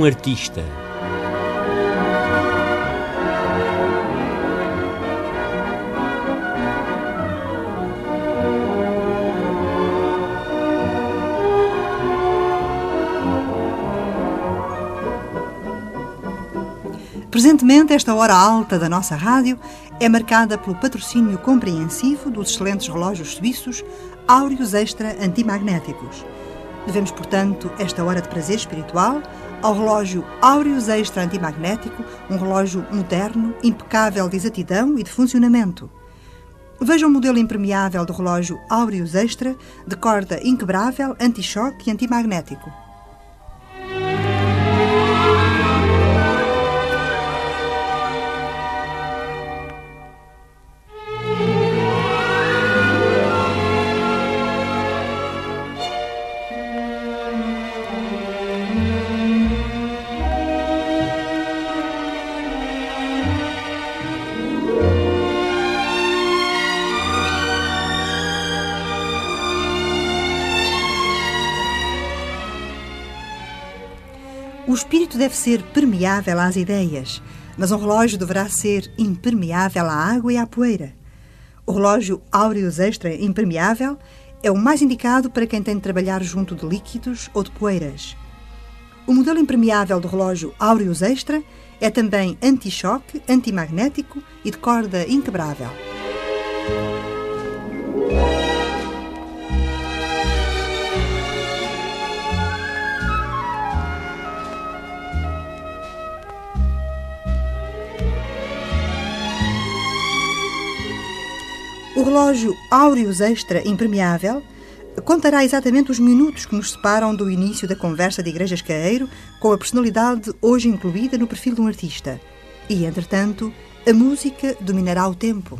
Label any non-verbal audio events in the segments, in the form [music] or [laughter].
um artista. Presentemente, esta hora alta da nossa rádio é marcada pelo patrocínio compreensivo dos excelentes relógios suíços áureos extra antimagnéticos. Devemos, portanto, esta hora de prazer espiritual ao relógio Aureus Extra Antimagnético, um relógio moderno, impecável de exatidão e de funcionamento. Veja o um modelo impermeável do relógio Aureus Extra, de corda inquebrável, anti-choque e antimagnético. deve ser permeável às ideias, mas um relógio deverá ser impermeável à água e à poeira. O relógio Aureus Extra impermeável é o mais indicado para quem tem de trabalhar junto de líquidos ou de poeiras. O modelo impermeável do relógio Aureus Extra é também anti-choque, antimagnético e de corda inquebrável. O relógio Aureus Extra Impermeável contará exatamente os minutos que nos separam do início da conversa de Igrejas Caeiro com a personalidade hoje incluída no perfil de um artista. E, entretanto, a música dominará o tempo.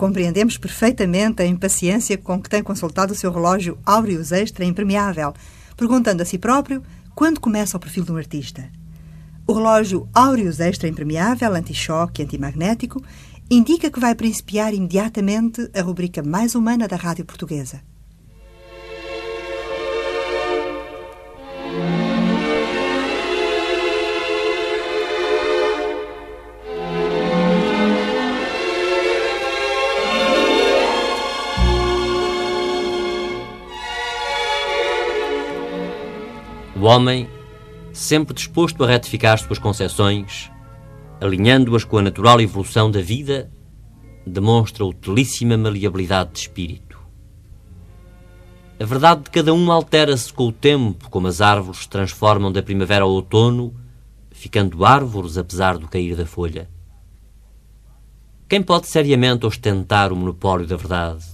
Compreendemos perfeitamente a impaciência com que tem consultado o seu relógio Aureus Extra Impermeável, perguntando a si próprio quando começa o perfil de um artista. O relógio Aureus Extra Impermeável, anti-choque e antimagnético, indica que vai principiar imediatamente a rubrica mais humana da rádio portuguesa. O homem, sempre disposto a retificar suas concepções, alinhando-as com a natural evolução da vida, demonstra utilíssima maleabilidade de espírito. A verdade de cada um altera-se com o tempo, como as árvores se transformam da primavera ao outono, ficando árvores apesar do cair da folha. Quem pode seriamente ostentar o monopólio da verdade?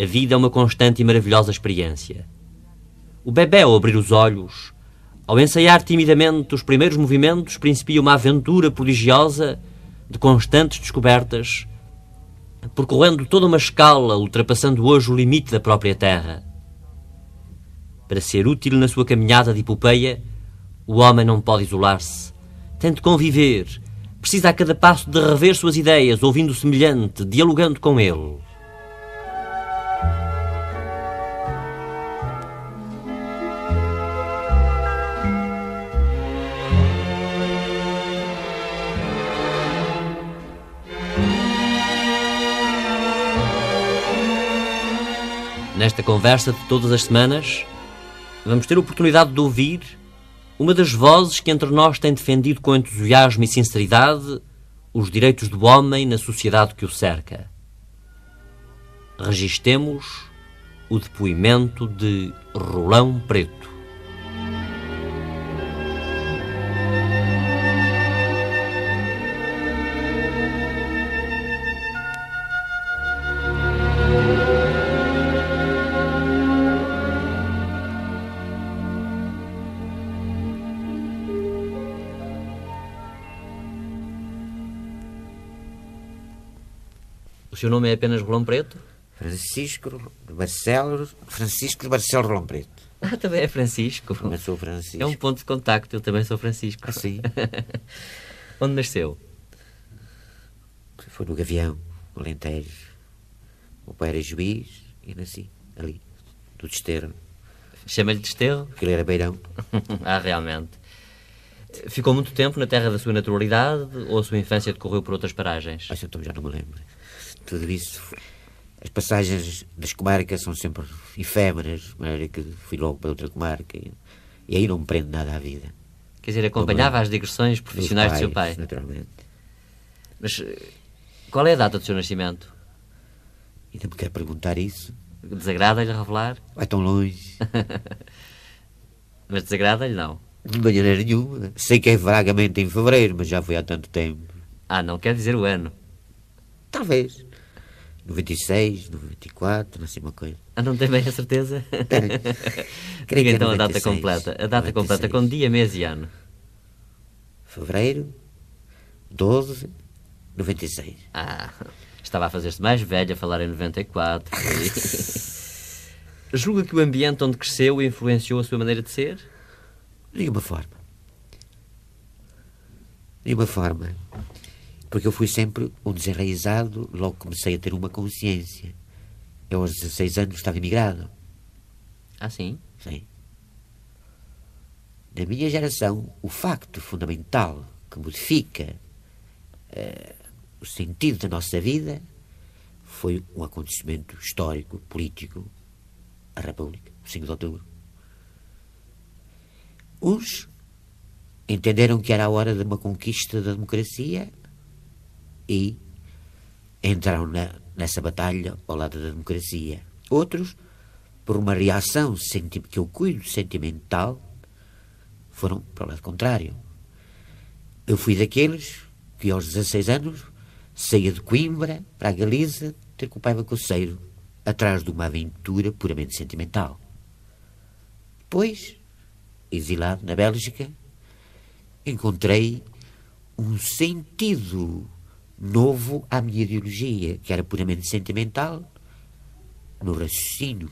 A vida é uma constante e maravilhosa experiência. O bebê, ao abrir os olhos, ao ensaiar timidamente os primeiros movimentos, principia uma aventura prodigiosa de constantes descobertas, percorrendo toda uma escala, ultrapassando hoje o limite da própria Terra. Para ser útil na sua caminhada de hipopeia, o homem não pode isolar-se. Tem de conviver, precisa a cada passo de rever suas ideias, ouvindo o semelhante, dialogando com ele. Nesta conversa de todas as semanas, vamos ter a oportunidade de ouvir uma das vozes que entre nós tem defendido com entusiasmo e sinceridade os direitos do homem na sociedade que o cerca. Registemos o depoimento de Rolão Preto. seu nome é apenas Rolão Preto? Francisco Barcelos Francisco Marcelo Rolão Preto. Ah, também é Francisco. Também sou Francisco. É um ponto de contacto, eu também sou Francisco. Ah, sim. [laughs] Onde nasceu? Foi no Gavião, no Alentejo. O pai era juiz e nasci ali, do Desterro. Chama-lhe Desterro? Porque ele era beirão. [laughs] ah, realmente. Ficou muito tempo na terra da sua naturalidade ou a sua infância decorreu por outras paragens? Ah, então já não me lembro tudo isso. As passagens das comarcas são sempre efêmeras, de maneira que fui logo para outra comarca e, e aí não me prende nada à vida. Quer dizer, acompanhava Como, as digressões profissionais pais, do seu pai? Naturalmente. Mas eh, qual é a data do seu nascimento? Ainda me quer perguntar isso? Desagrada-lhe revelar? [laughs] Vai tão longe. mas desagrada-lhe não? De maneira nenhuma. Sei que é vagamente em fevereiro, mas já foi há tanto tempo. Ah, não quer dizer o ano? Talvez. 96, 94, não sei uma coisa. Ah, não tem bem a certeza? Tenho. Diga [laughs] é então 96, a data completa. A data 96. completa com dia, mês e ano. Fevereiro 12, 96. Ah, estava a fazer-se mais velha, a falar em 94. [laughs] Julga que o ambiente onde cresceu influenciou a sua maneira de ser? De uma forma. De uma forma. Porque eu fui sempre um desenraizado, logo comecei a ter uma consciência. Eu aos 16 anos estava imigrado. Ah, sim? Sim. Na minha geração, o facto fundamental que modifica uh, o sentido da nossa vida foi um acontecimento histórico, político, a República, o 5 de outubro. Uns entenderam que era a hora de uma conquista da democracia e entraram na, nessa batalha ao lado da democracia. Outros, por uma reação que eu cuido sentimental, foram para o lado contrário. Eu fui daqueles que aos 16 anos saía de Coimbra para a Galiza ter com o pai bacoceiro, atrás de uma aventura puramente sentimental. Depois, exilado na Bélgica, encontrei um sentido novo à minha ideologia, que era puramente sentimental, no raciocínio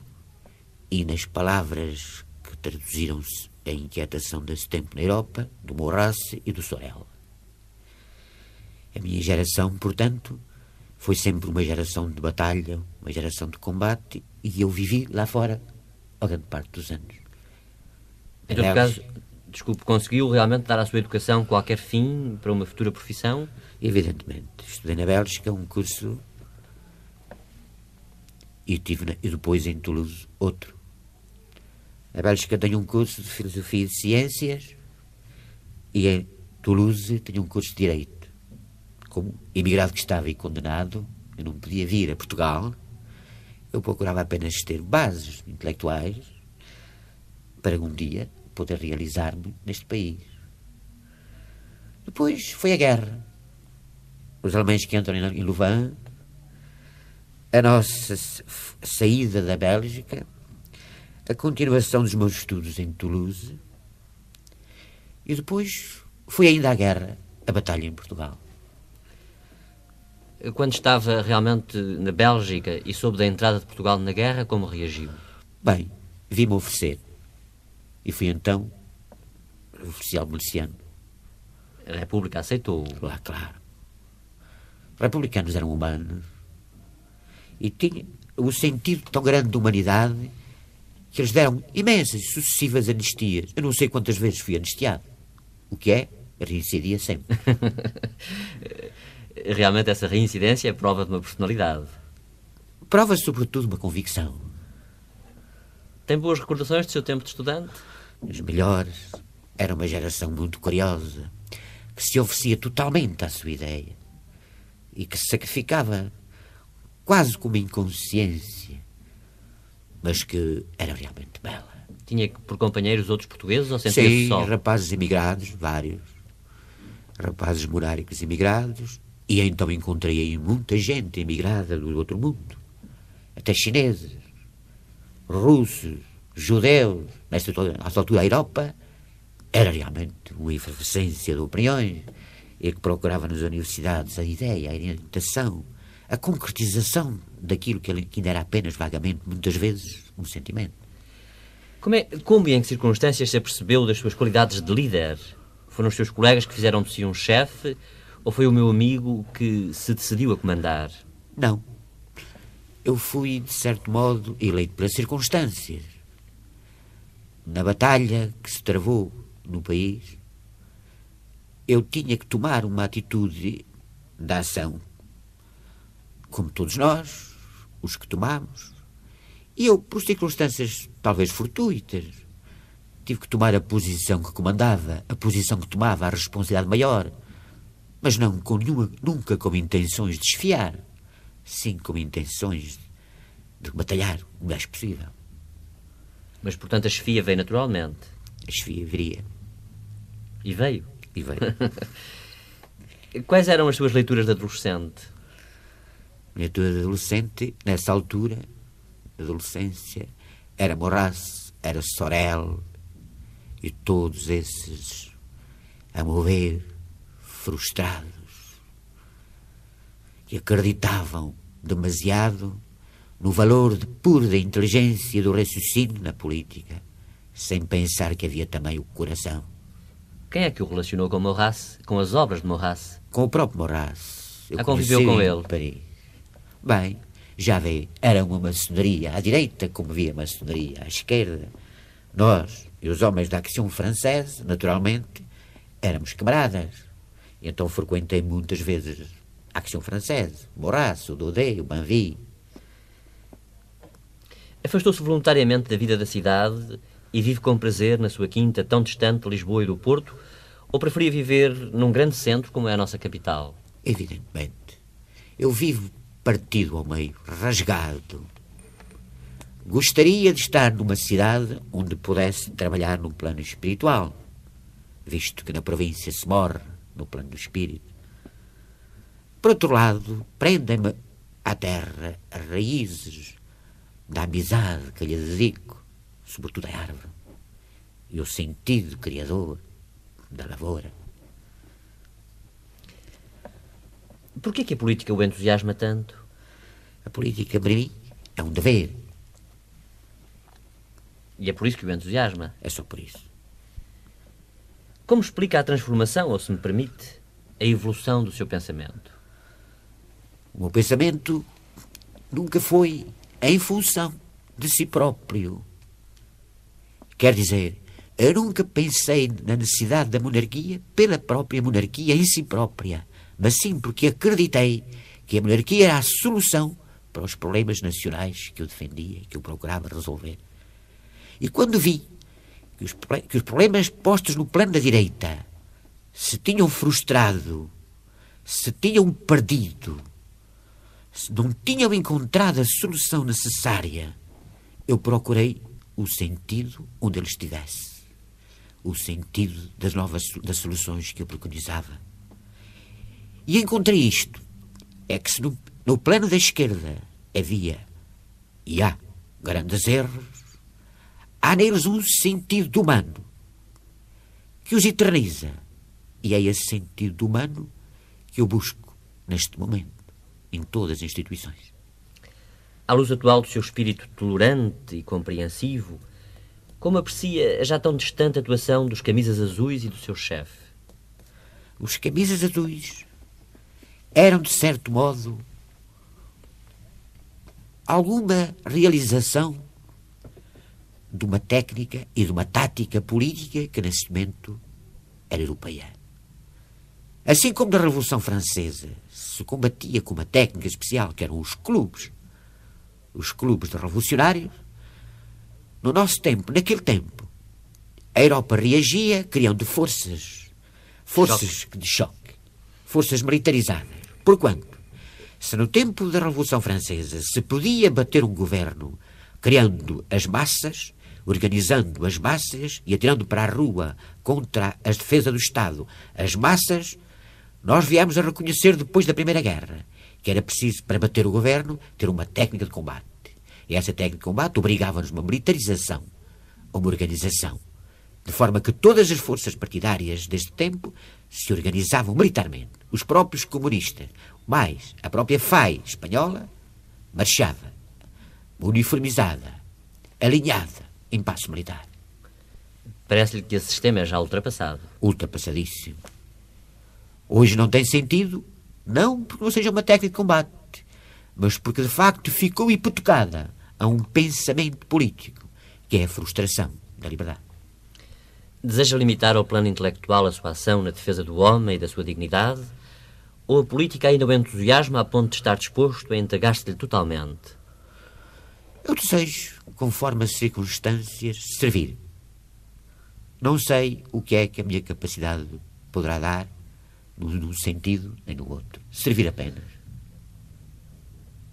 e nas palavras que traduziram-se a inquietação desse tempo na Europa, do Maurras e do Sorel. A minha geração, portanto, foi sempre uma geração de batalha, uma geração de combate, e eu vivi lá fora a grande parte dos anos. Em por caso, desculpe, conseguiu realmente dar à sua educação qualquer fim para uma futura profissão? Evidentemente, estudei na Bélgica é um curso e, tive na, e depois em Toulouse outro. Na Bélgica tenho um curso de Filosofia e Ciências e em Toulouse tenho um curso de Direito. Como imigrado que estava e condenado, eu não podia vir a Portugal, eu procurava apenas ter bases intelectuais para um dia poder realizar-me neste país. Depois foi a guerra os alemães que entram em Louvain, a nossa saída da Bélgica, a continuação dos meus estudos em Toulouse e depois foi ainda a guerra, a batalha em Portugal. Quando estava realmente na Bélgica e soube da entrada de Portugal na guerra, como reagiu? Bem, vi-me oferecer e fui então oficial miliciano. A República aceitou? Lá, claro republicanos eram humanos e tinham um sentido tão grande de humanidade que eles deram imensas e sucessivas anistias. Eu não sei quantas vezes fui anistiado. O que é? Reincidia sempre. [laughs] Realmente essa reincidência é prova de uma personalidade. Prova sobretudo uma convicção. Tem boas recordações do seu tempo de estudante? As melhores. Era uma geração muito curiosa, que se oferecia totalmente à sua ideia e que se sacrificava quase com inconsciência, mas que era realmente bela. Tinha por companheiros outros portugueses ou sentia-se só? rapazes imigrados, vários. Rapazes monárquicos imigrados. E então encontrei aí muita gente imigrada do outro mundo. Até chineses, russos, judeus. Nessa altura, a Europa era realmente uma efervescência de opiniões e é que procurava nas universidades a ideia, a orientação, a concretização daquilo que ainda era apenas vagamente, muitas vezes, um sentimento. Como, é, como e em que circunstâncias se apercebeu das suas qualidades de líder? Foram os seus colegas que fizeram de si um chefe ou foi o meu amigo que se decidiu a comandar? Não. Eu fui, de certo modo, eleito pelas circunstâncias. Na batalha que se travou no país, eu tinha que tomar uma atitude da ação, como todos nós, os que tomamos. E eu, por circunstâncias talvez fortuitas, tive que tomar a posição que comandava, a posição que tomava, a responsabilidade maior, mas não com nenhuma, nunca com intenções de desfiar, sim com intenções de batalhar o mais possível. Mas, portanto, a chefia veio naturalmente? A chefia viria. E veio? E bem. [laughs] Quais eram as suas leituras de adolescente? Minha leitura de adolescente, nessa altura, adolescência, era Morras, era Sorel e todos esses a mover, frustrados que acreditavam demasiado no valor de puro da inteligência e do raciocínio na política, sem pensar que havia também o coração quem é que o relacionou com Maurras, com as obras de Maurras? Com o próprio Maurras. a ah, conviveu com ele? Paris. Bem, já vê, era uma maçonaria à direita, como via maçonaria à esquerda. Nós, e os homens da Action Francesa, naturalmente, éramos camaradas. Então frequentei muitas vezes a Action Francesa, Maurras, o Dodé, o Banvi. Afastou-se voluntariamente da vida da cidade e vive com prazer na sua quinta tão distante de Lisboa e do Porto? Ou preferia viver num grande centro como é a nossa capital? Evidentemente. Eu vivo partido ao meio, rasgado. Gostaria de estar numa cidade onde pudesse trabalhar num plano espiritual, visto que na província se morre no plano do espírito. Por outro lado, prendem-me à terra as raízes da amizade que lhe dedico sobretudo a é árvore, e o sentido criador da lavoura. Por que a política o entusiasma tanto? A política, para mim, é um dever. E é por isso que o entusiasma? É só por isso. Como explica a transformação, ou se me permite, a evolução do seu pensamento? O meu pensamento nunca foi em função de si próprio. Quer dizer, eu nunca pensei na necessidade da monarquia pela própria monarquia em si própria, mas sim porque acreditei que a monarquia era a solução para os problemas nacionais que eu defendia e que eu procurava resolver. E quando vi que os, que os problemas postos no plano da direita se tinham frustrado, se tinham perdido, se não tinham encontrado a solução necessária, eu procurei o sentido onde ele estivesse, o sentido das novas das soluções que eu preconizava. E encontrei isto: é que se no, no plano da esquerda havia e há grandes erros, há neles um sentido humano que os eterniza. E é esse sentido humano que eu busco neste momento em todas as instituições à luz atual do seu espírito tolerante e compreensivo, como aprecia a já tão distante atuação dos camisas azuis e do seu chefe? Os camisas azuis eram, de certo modo, alguma realização de uma técnica e de uma tática política que, nesse momento, era europeia. Assim como na Revolução Francesa se combatia com uma técnica especial, que eram os clubes, os clubes de revolucionários, no nosso tempo, naquele tempo, a Europa reagia criando forças, forças choque. de choque, forças militarizadas. Porquanto, se no tempo da Revolução Francesa se podia bater um governo criando as massas, organizando as massas e atirando para a rua contra as defesas do Estado as massas, nós viemos a reconhecer depois da Primeira Guerra que era preciso, para bater o governo, ter uma técnica de combate. Essa técnica de combate obrigava-nos uma militarização, a uma organização, de forma que todas as forças partidárias deste tempo se organizavam militarmente. Os próprios comunistas, mais a própria FAI espanhola, marchava, uniformizada, alinhada em passo militar. Parece-lhe que esse sistema é já ultrapassado. Ultrapassadíssimo. Hoje não tem sentido, não porque não seja uma técnica de combate, mas porque de facto ficou hipotecada a um pensamento político, que é a frustração da liberdade. Deseja limitar ao plano intelectual a sua ação na defesa do homem e da sua dignidade? Ou a política ainda o entusiasma a ponto de estar disposto a entregar-se-lhe totalmente? Eu desejo, conforme as circunstâncias, servir. Não sei o que é que a minha capacidade poderá dar num sentido nem no outro. Servir apenas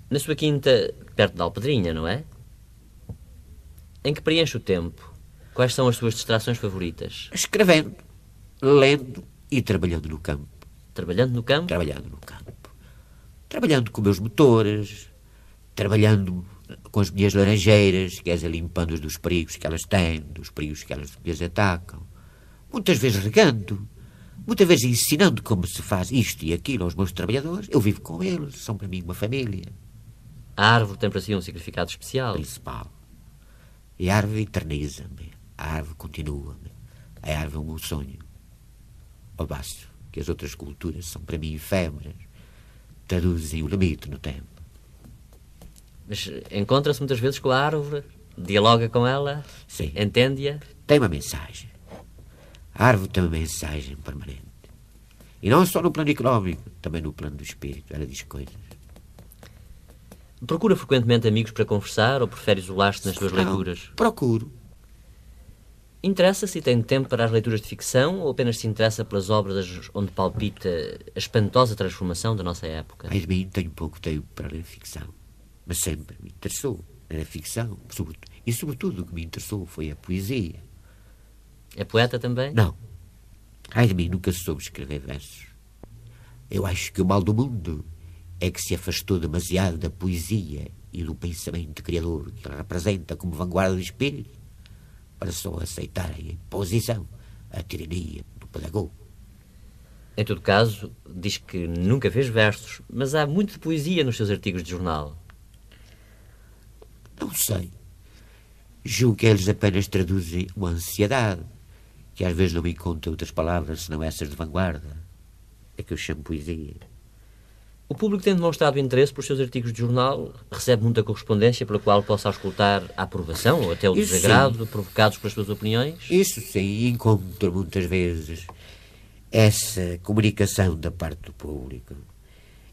na sua quinta, perto da Alpedrinha, não é? Em que preenche o tempo? Quais são as suas distrações favoritas? Escrevendo, lendo e trabalhando no campo. Trabalhando no campo? Trabalhando no campo. Trabalhando com meus motores, trabalhando com as minhas laranjeiras, quer dizer, limpando-as dos perigos que elas têm, dos perigos que elas lhes atacam. Muitas vezes regando, muitas vezes ensinando como se faz isto e aquilo aos meus trabalhadores. Eu vivo com eles, são para mim uma família. A árvore tem para si um significado especial. Principal. E a árvore eterniza-me. A árvore continua-me. A árvore é um sonho. Ao basto que as outras culturas são para mim efêmeras, traduzem o limite no tempo. Mas encontra-se muitas vezes com a árvore, dialoga com ela, entende-a? Tem uma mensagem. A árvore tem uma mensagem permanente. E não só no plano económico, também no plano do espírito. Ela diz coisas Procura frequentemente amigos para conversar ou prefere isolar-te nas tuas Não, leituras? Procuro. Interessa-se e tem tempo para as leituras de ficção ou apenas se interessa pelas obras onde palpita a espantosa transformação da nossa época? Ai, mim tenho pouco tempo para ler ficção, mas sempre me interessou. Era ficção, sobretudo. E sobretudo o que me interessou foi a poesia. É poeta também? Não. Ai de mim, nunca soube escrever versos. Eu acho que o mal do mundo é que se afastou demasiado da poesia e do pensamento criador que ele representa como vanguarda do espírito para só aceitarem em posição a tirania do pedagogo. Em todo caso, diz que nunca fez versos, mas há muito de poesia nos seus artigos de jornal. Não sei. Julgo que eles apenas traduzem uma ansiedade, que às vezes não encontra outras palavras senão essas de vanguarda, É que eu chamo poesia. O público tem demonstrado interesse pelos seus artigos de jornal, recebe muita correspondência pela qual possa escutar a aprovação ou até o Isso desagrado sim. provocados pelas suas opiniões? Isso sim, e encontro muitas vezes essa comunicação da parte do público.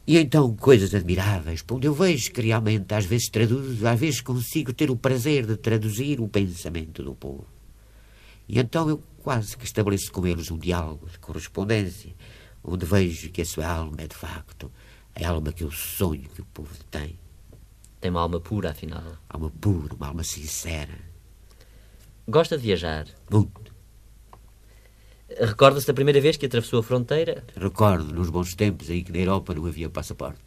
E então coisas admiráveis, onde eu vejo que realmente às vezes traduzo, às vezes consigo ter o prazer de traduzir o pensamento do povo. E então eu quase que estabeleço com eles um diálogo de correspondência, onde vejo que a sua alma é de facto a é alma que eu sonho que o povo tem. Tem uma alma pura, afinal. Alma pura, uma alma sincera. Gosta de viajar? Muito. Recorda-se da primeira vez que atravessou a fronteira? Recordo, nos bons tempos em que na Europa não havia passaporte.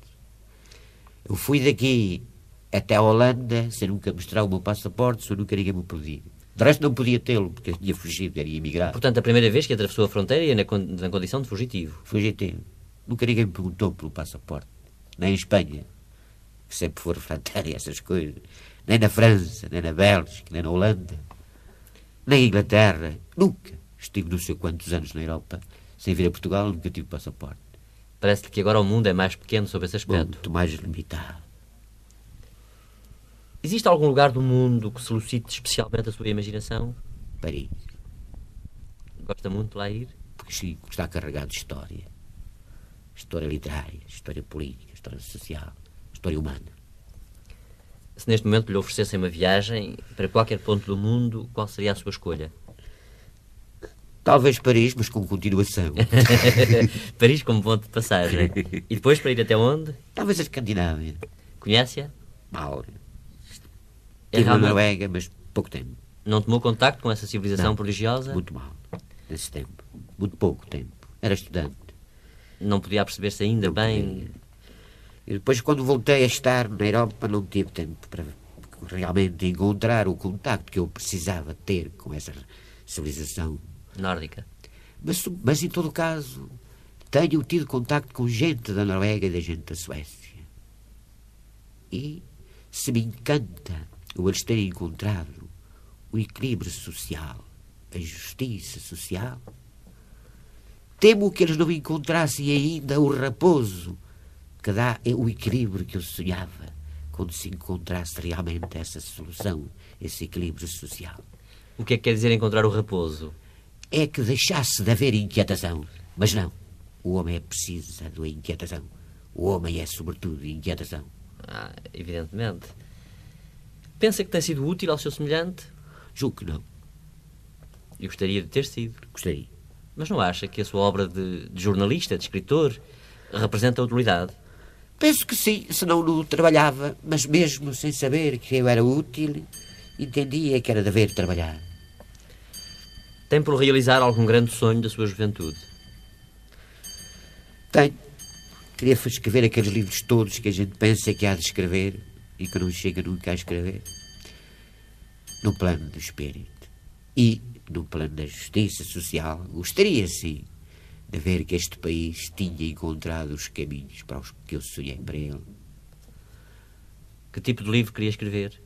Eu fui daqui até a Holanda sem nunca mostrar o meu passaporte, só nunca ninguém me pediu. De resto, não podia tê-lo, porque eu tinha fugido, era imigrado. Portanto, a primeira vez que atravessou a fronteira ia na, con na condição de fugitivo. Fugitivo. Nunca ninguém me perguntou pelo passaporte. Nem em Espanha, que sempre foi refratária a essas coisas. Nem na França, nem na Bélgica, nem na Holanda. Nem em Inglaterra. Nunca. Estive não sei quantos anos na Europa. Sem vir a Portugal, nunca tive passaporte. Parece-lhe que agora o mundo é mais pequeno sobre esse aspecto. Muito mais limitado. Existe algum lugar do mundo que solicite especialmente a sua imaginação? Paris. Gosta muito de lá ir? Porque sim, está carregado de história história literária, história política, história social, história humana. Se neste momento lhe oferecessem uma viagem para qualquer ponto do mundo, qual seria a sua escolha? Talvez Paris, mas com continuação. [laughs] Paris como ponto de passagem. E depois para ir até onde? Talvez a Escandinávia. Conhece-a? Mal. É na Noruega, mas pouco tempo. Não tomou contacto com essa civilização Não, prodigiosa? Muito mal. Nesse tempo. Muito pouco tempo. Era estudante não podia perceber-se ainda bem. E depois, quando voltei a estar na Europa, não tive tempo para realmente encontrar o contacto que eu precisava ter com essa civilização nórdica. Mas, mas em todo caso, tenho tido contacto com gente da Noruega e da gente da Suécia. E se me encanta o eles terem encontrado o equilíbrio social, a justiça social Temo que eles não encontrassem ainda o raposo que dá é o equilíbrio que eu sonhava quando se encontrasse realmente essa solução, esse equilíbrio social. O que é que quer dizer encontrar o raposo? É que deixasse de haver inquietação. Mas não. O homem é precisa da inquietação. O homem é, sobretudo, inquietação. Ah, evidentemente. Pensa que tem sido útil ao seu semelhante? Julgo que não. E gostaria de ter sido. Gostaria. Mas não acha que a sua obra de, de jornalista, de escritor, representa a utilidade? Penso que sim, senão não trabalhava, mas mesmo sem saber que eu era útil, entendia que era dever trabalhar. Tem por realizar algum grande sonho da sua juventude? Tenho. Queria escrever aqueles livros todos que a gente pensa que há de escrever e que não chega nunca a escrever. No plano do espírito. E no plano da justiça social, gostaria sim de ver que este país tinha encontrado os caminhos para os que eu sonhei para ele. Que tipo de livro queria escrever?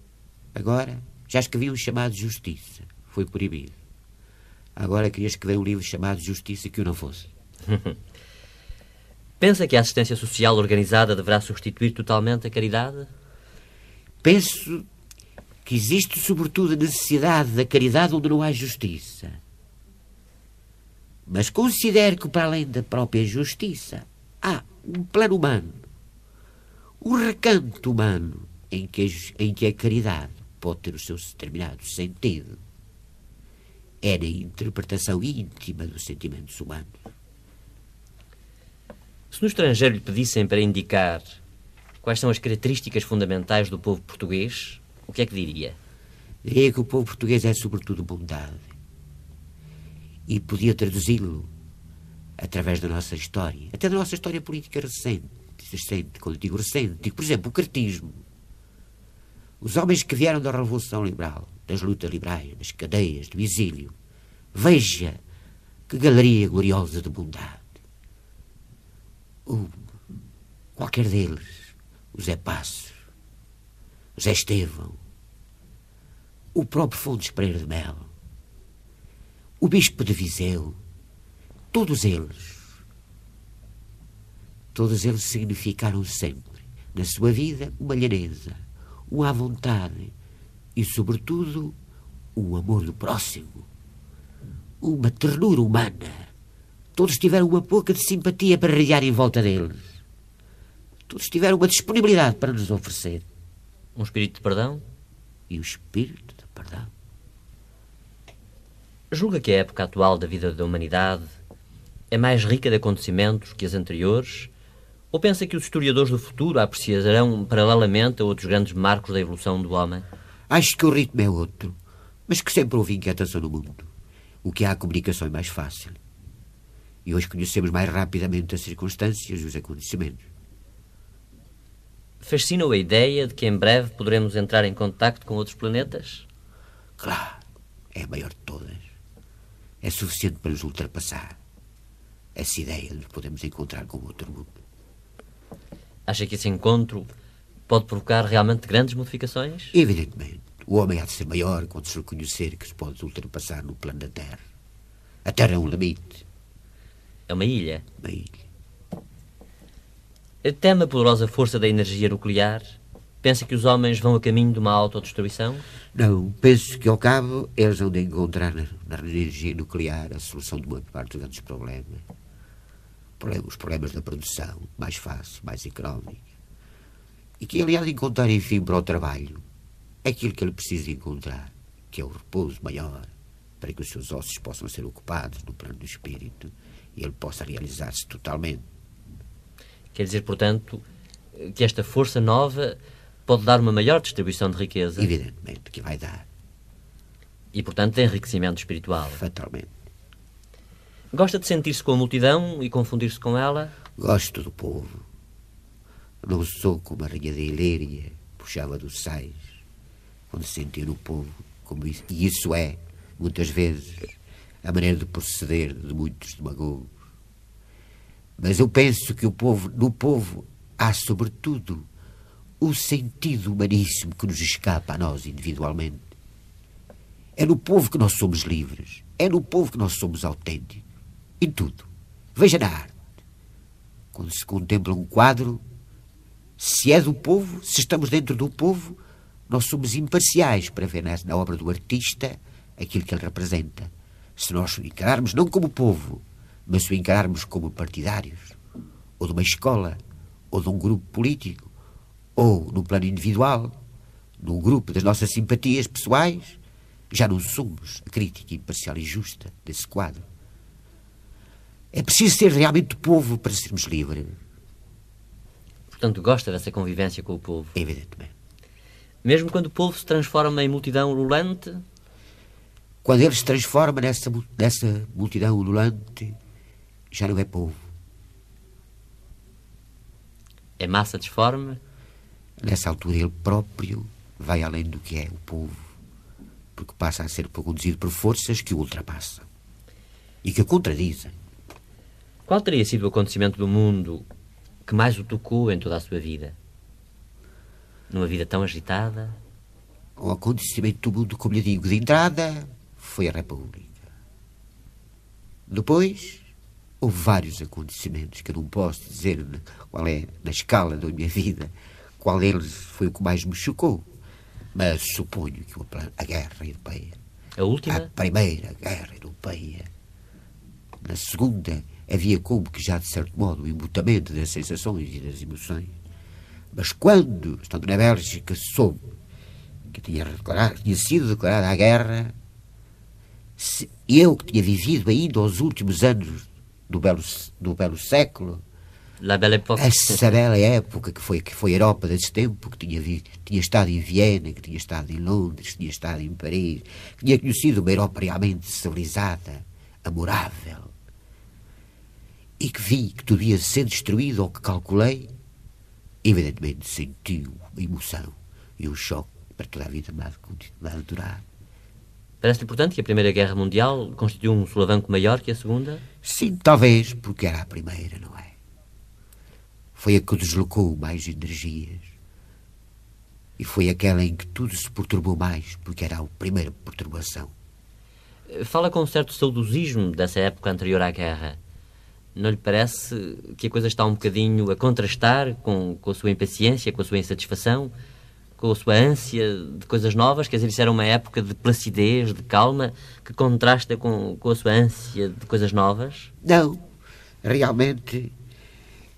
Agora, já escrevi um chamado Justiça. Foi proibido. Agora queria escrever um livro chamado Justiça que eu não fosse. [laughs] Pensa que a assistência social organizada deverá substituir totalmente a caridade? Penso que existe sobretudo a necessidade da caridade onde não há justiça. Mas considere que, para além da própria justiça, há um plano humano, um recanto humano em que a, em que a caridade pode ter o seu determinado sentido. É na interpretação íntima dos sentimentos humanos. Se no estrangeiro lhe pedissem para indicar quais são as características fundamentais do povo português, o que é que diria? Diria que o povo português é sobretudo bondade. E podia traduzi-lo através da nossa história, até da nossa história política recente. recente quando digo recente, digo, por exemplo, o cartismo. Os homens que vieram da Revolução Liberal, das lutas liberais, das cadeias, do exílio, veja que galeria gloriosa de bondade. Um, qualquer deles, o Zé Passos, José Estevão, o próprio Fontes Pereira de Melo, o Bispo de Viseu, todos eles, todos eles significaram sempre, na sua vida, uma lhaneza, uma vontade e, sobretudo, um amor do próximo, uma ternura humana. Todos tiveram uma pouca de simpatia para radiar em volta deles. Todos tiveram uma disponibilidade para nos oferecer um espírito de perdão e o espírito de perdão. Julga que a época atual da vida da humanidade é mais rica de acontecimentos que as anteriores? Ou pensa que os historiadores do futuro a apreciarão paralelamente a outros grandes marcos da evolução do homem? Acho que o ritmo é outro, mas que sempre houve inquietação no mundo. O que há a comunicação é mais fácil. E hoje conhecemos mais rapidamente as circunstâncias e os acontecimentos fascina a ideia de que em breve poderemos entrar em contacto com outros planetas? Claro, é a maior de todas. É suficiente para nos ultrapassar. Essa ideia de nos encontrar com outro mundo. Acha que esse encontro pode provocar realmente grandes modificações? Evidentemente. O homem há de ser maior quando se reconhecer que se pode ultrapassar no plano da Terra. A Terra é um limite. É uma ilha. Uma ilha. Teme a poderosa força da energia nuclear? Pensa que os homens vão a caminho de uma autodestruição? Não, penso que ao cabo eles vão encontrar na energia nuclear a solução de boa parte dos grandes problemas. Os problemas da produção, mais fácil, mais económica. E que ele há de encontrar, enfim, para o trabalho aquilo que ele precisa encontrar, que é o repouso maior, para que os seus ossos possam ser ocupados no plano do espírito e ele possa realizar-se totalmente. Quer dizer, portanto, que esta força nova pode dar uma maior distribuição de riqueza. Evidentemente que vai dar. E, portanto, de enriquecimento espiritual. Fatalmente. Gosta de sentir-se com a multidão e confundir-se com ela? Gosto do povo. Não sou como a rainha de Ilíria, puxava dos sais, quando sentir o povo, como isso, e isso é, muitas vezes, a maneira de proceder de muitos demagogos mas eu penso que o povo, no povo há, sobretudo, o sentido humaníssimo que nos escapa a nós individualmente. É no povo que nós somos livres. É no povo que nós somos autênticos. Em tudo. Veja na arte. Quando se contempla um quadro, se é do povo, se estamos dentro do povo, nós somos imparciais para ver na, obra do artista aquilo que ele representa. Se nós encararmos não como povo, mas se o encararmos como partidários, ou de uma escola, ou de um grupo político, ou no plano individual, num grupo das nossas simpatias pessoais, já não somos a crítica imparcial e justa desse quadro. É preciso ser realmente povo para sermos livres. Portanto, gosta dessa convivência com o povo? Evidentemente. Mesmo quando o povo se transforma em multidão ululante? Quando ele se transforma nessa, nessa multidão ululante, já não é povo. É massa disforme? Nessa altura, ele próprio vai além do que é o povo, porque passa a ser conduzido por forças que o ultrapassam e que o contradizem. Qual teria sido o acontecimento do mundo que mais o tocou em toda a sua vida? Numa vida tão agitada? O acontecimento do mundo, como lhe digo, de entrada foi a República. Depois, Houve vários acontecimentos que eu não posso dizer né, qual é, na escala da minha vida, qual deles foi o que mais me chocou. Mas suponho que a guerra europeia. A última? A primeira guerra europeia. Na segunda, havia como que já, de certo modo, o embutamento das sensações e das emoções. Mas quando, estando na Bélgica, soube que tinha, tinha sido declarada a guerra, eu que tinha vivido ainda os últimos anos do belo, do belo século. La Belle Essa bela época que foi, que foi a Europa desse tempo, que tinha, vi, tinha estado em Viena, que tinha estado em Londres, que tinha estado em Paris, que tinha conhecido uma Europa realmente civilizada, amorável. E que vi que tudo ia ser destruído, ou que calculei, evidentemente senti uma emoção e um choque para toda a vida mais, mais durar Parece-lhe, portanto, que a Primeira Guerra Mundial constituiu um solavanco maior que a Segunda? Sim, talvez, porque era a primeira, não é? Foi a que deslocou mais energias. E foi aquela em que tudo se perturbou mais, porque era a primeira perturbação. Eh, fala com um certo saudosismo dessa época anterior à guerra. Não lhe parece que a coisa está um bocadinho a contrastar com, com a sua impaciência, com a sua insatisfação? com a sua ânsia de coisas novas, quer dizer, isso era uma época de placidez, de calma, que contrasta com, com a sua ânsia de coisas novas? Não, realmente,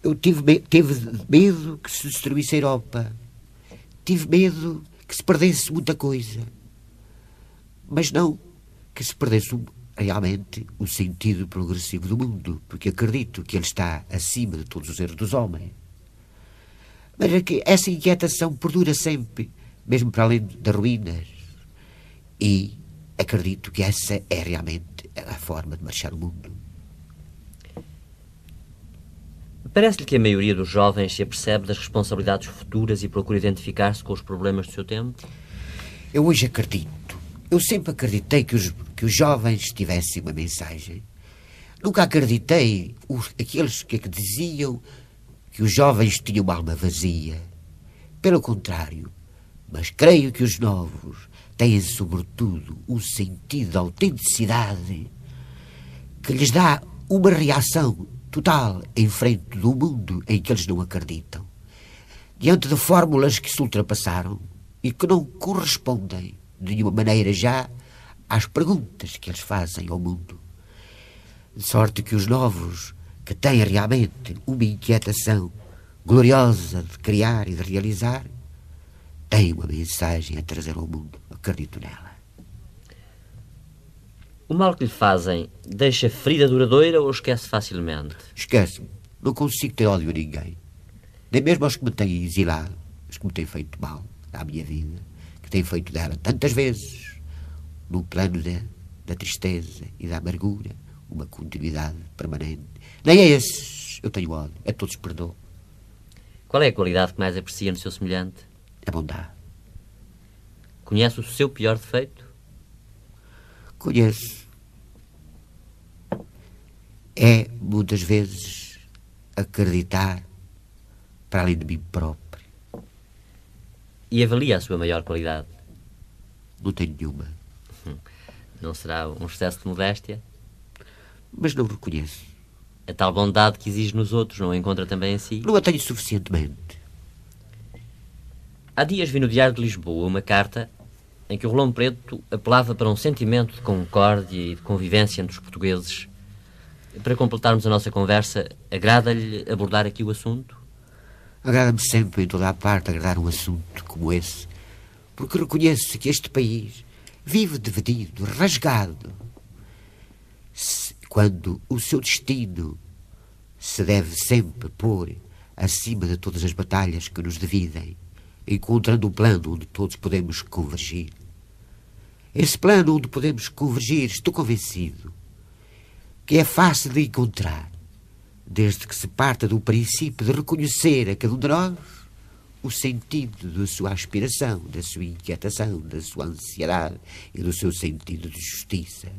eu tive, tive medo que se destruísse a Europa. Tive medo que se perdesse muita coisa. Mas não que se perdesse realmente o sentido progressivo do mundo, porque acredito que ele está acima de todos os erros dos homens. Mas aqui, é essa inquietação perdura sempre, mesmo para além das ruínas. E acredito que essa é realmente a forma de marchar o mundo. Parece-lhe que a maioria dos jovens se apercebe das responsabilidades futuras e procura identificar-se com os problemas do seu tempo? Eu hoje acredito. Eu sempre acreditei que os, que os jovens tivessem uma mensagem. Nunca acreditei os, aqueles que, é que diziam que os jovens tinham uma alma vazia. Pelo contrário, mas creio que os novos têm, sobretudo, um sentido de autenticidade que lhes dá uma reação total em frente do mundo em que eles não acreditam, diante de fórmulas que se ultrapassaram e que não correspondem de nenhuma maneira já às perguntas que eles fazem ao mundo. De sorte que os novos que tem realmente uma inquietação gloriosa de criar e de realizar, tem uma mensagem a trazer ao mundo. Acredito nela. O mal que lhe fazem deixa ferida duradoura ou esquece facilmente? Esquece-me. Não consigo ter ódio a ninguém. Nem mesmo aos que me têm exilado, aos que me têm feito mal à minha vida, que têm feito dela tantas vezes, no plano da, da tristeza e da amargura, uma continuidade permanente. Nem a é esses eu tenho ódio, a é todos perdoo. Qual é a qualidade que mais aprecia no seu semelhante? A bondade. Conhece o seu pior defeito? Conheço. É, muitas vezes, acreditar para além de mim próprio. E avalia a sua maior qualidade? Não tenho nenhuma. Não será um excesso de modéstia? mas não reconhece. A tal bondade que exige nos outros não a encontra também em si? Não a tenho suficientemente. Há dias vi no Diário de Lisboa uma carta em que o Rolão Preto apelava para um sentimento de concórdia e de convivência entre os portugueses. Para completarmos a nossa conversa, agrada-lhe abordar aqui o assunto? Agrada-me sempre, em toda a parte, agradar um assunto como esse, porque reconheço que este país vive dividido, rasgado, quando o seu destino se deve sempre pôr acima de todas as batalhas que nos dividem, encontrando um plano onde todos podemos convergir. Esse plano onde podemos convergir, estou convencido, que é fácil de encontrar, desde que se parta do princípio de reconhecer a cada um de nós o sentido da sua aspiração, da sua inquietação, da sua ansiedade e do seu sentido de justiça.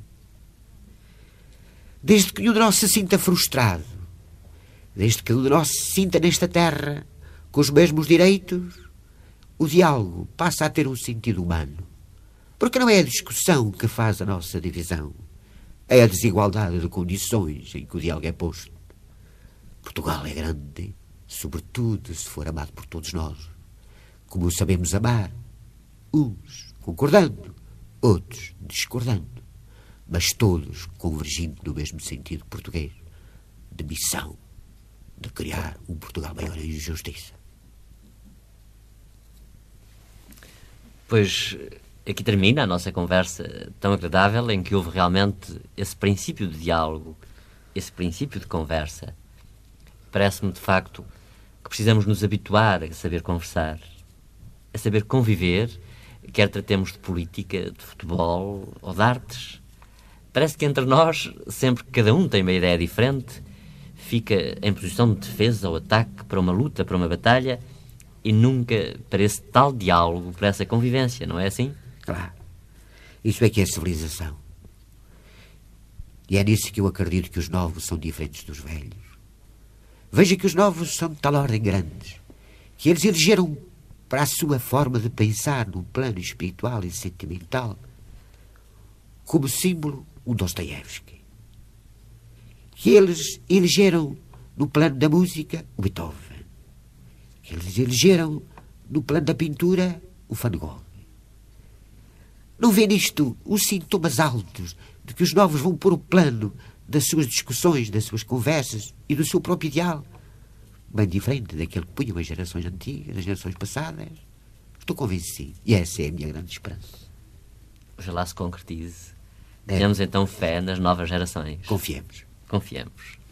Desde que o de nós se sinta frustrado, desde que o de nós se sinta nesta terra com os mesmos direitos, o diálogo passa a ter um sentido humano. Porque não é a discussão que faz a nossa divisão, é a desigualdade de condições em que o diálogo é posto. Portugal é grande, sobretudo se for amado por todos nós, como sabemos amar, uns concordando, outros discordando mas todos convergindo no mesmo sentido português, de missão, de criar um Portugal maior em justiça. Pois aqui termina a nossa conversa tão agradável em que houve realmente esse princípio de diálogo, esse princípio de conversa. Parece-me de facto que precisamos nos habituar a saber conversar, a saber conviver, quer tratemos de política, de futebol ou de artes Parece que entre nós, sempre que cada um tem uma ideia diferente, fica em posição de defesa ou ataque para uma luta, para uma batalha, e nunca para esse tal diálogo, para essa convivência, não é assim? Claro. Isso é que é civilização. E é nisso que eu acredito que os novos são diferentes dos velhos. Veja que os novos são de tal ordem grandes que eles elegeram para a sua forma de pensar no plano espiritual e sentimental como símbolo o Dostoiévski. Que eles elegeram no plano da música o Beethoven. Que eles elegeram no plano da pintura o Van Gogh. Não vê nisto os sintomas altos de que os novos vão pôr o plano das suas discussões, das suas conversas e do seu próprio ideal, bem diferente daquele que punham as gerações antigas, as gerações passadas? Estou convencido. E essa é a minha grande esperança. Ojalá se concretize é. Temos então fé nas novas gerações. Confiemos. Confiemos.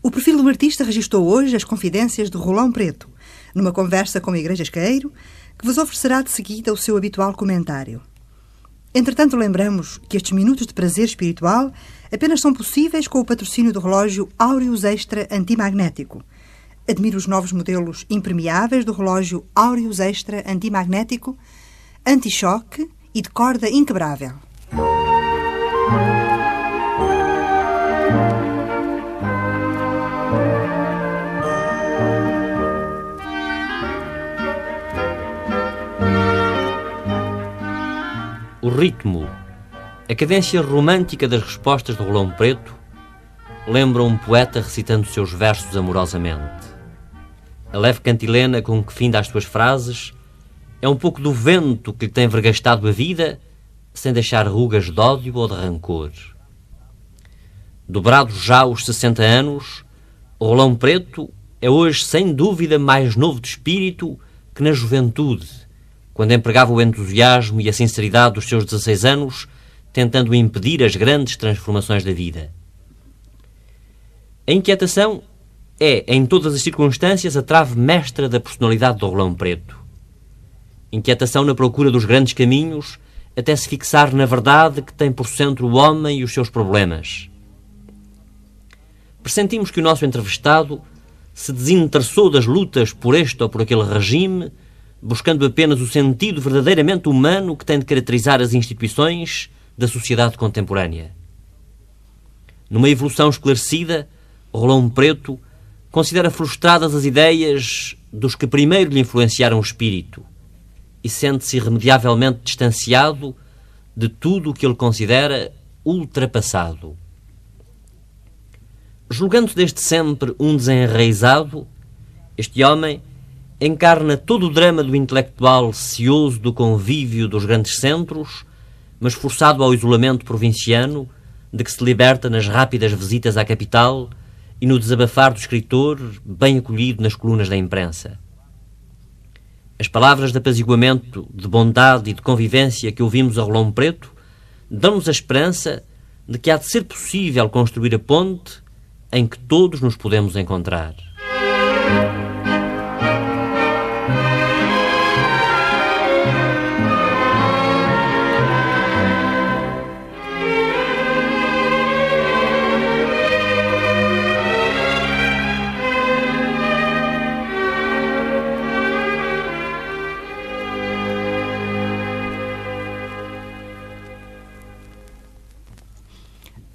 O perfil do artista registrou hoje as confidências de Rolão Preto numa conversa com a Igreja Esqueiro, que vos oferecerá de seguida o seu habitual comentário. Entretanto, lembramos que estes minutos de prazer espiritual apenas são possíveis com o patrocínio do relógio Aureus Extra Antimagnético. Admira os novos modelos impermeáveis do relógio Aureus Extra Antimagnético, anti-choque e de corda inquebrável. o ritmo, a cadência romântica das respostas do Rolão Preto lembra um poeta recitando seus versos amorosamente. A leve cantilena com que finda as suas frases é um pouco do vento que lhe tem vergastado a vida sem deixar rugas de ódio ou de rancor. Dobrados já os 60 anos, o Rolão Preto é hoje, sem dúvida, mais novo de espírito que na juventude quando empregava o entusiasmo e a sinceridade dos seus 16 anos, tentando impedir as grandes transformações da vida. A inquietação é, em todas as circunstâncias, a trave mestra da personalidade do Rolão Preto. Inquietação na procura dos grandes caminhos, até se fixar na verdade que tem por centro o homem e os seus problemas. Pressentimos que o nosso entrevistado se desinteressou das lutas por este ou por aquele regime buscando apenas o sentido verdadeiramente humano que tem de caracterizar as instituições da sociedade contemporânea. Numa evolução esclarecida, Rolão Preto considera frustradas as ideias dos que primeiro lhe influenciaram o espírito e sente-se irremediavelmente distanciado de tudo o que ele considera ultrapassado. Julgando-se desde sempre um desenraizado, este homem encarna todo o drama do intelectual cioso do convívio dos grandes centros, mas forçado ao isolamento provinciano, de que se liberta nas rápidas visitas à capital e no desabafar do escritor, bem acolhido nas colunas da imprensa. As palavras de apaziguamento, de bondade e de convivência que ouvimos a Rolão Preto dão-nos a esperança de que há de ser possível construir a ponte em que todos nos podemos encontrar.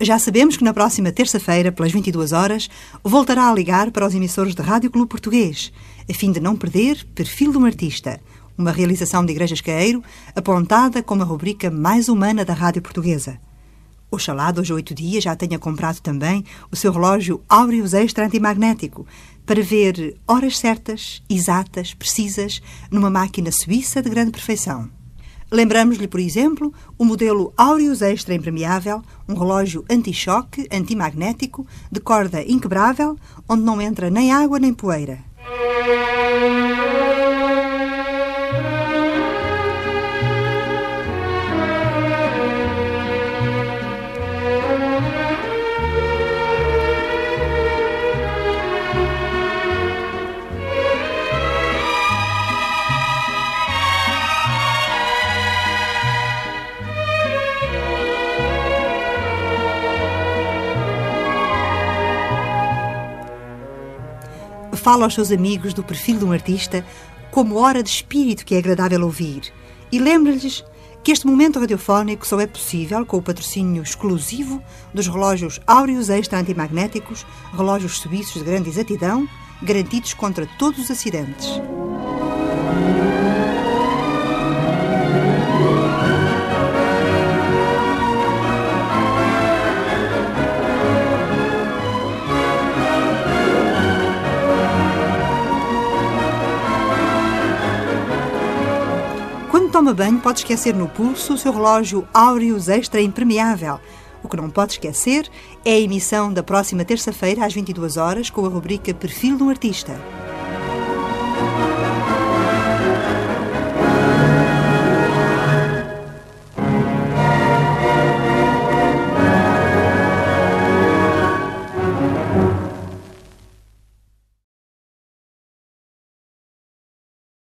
Já sabemos que na próxima terça-feira, pelas 22 horas, voltará a ligar para os emissores de Rádio Clube Português, a fim de não perder Perfil de um Artista, uma realização de Igrejas Caeiro, apontada como a rubrica mais humana da Rádio Portuguesa. Oxalá, dois ou oito dias, já tenha comprado também o seu relógio Áureos Extra Antimagnético, para ver horas certas, exatas, precisas, numa máquina suíça de grande perfeição. Lembramos-lhe, por exemplo, o modelo Aureus Extra Impermeável, um relógio anti-choque, antimagnético, de corda inquebrável, onde não entra nem água nem poeira. fala aos seus amigos do perfil de um artista como hora de espírito que é agradável ouvir e lembra-lhes que este momento radiofónico só é possível com o patrocínio exclusivo dos relógios áureos extra-antimagnéticos, relógios suíços de grande exatidão, garantidos contra todos os acidentes. toma banho, pode esquecer no pulso o seu relógio Aureus Extra Impermeável. O que não pode esquecer é a emissão da próxima terça-feira às 22 horas com a rubrica Perfil de um Artista.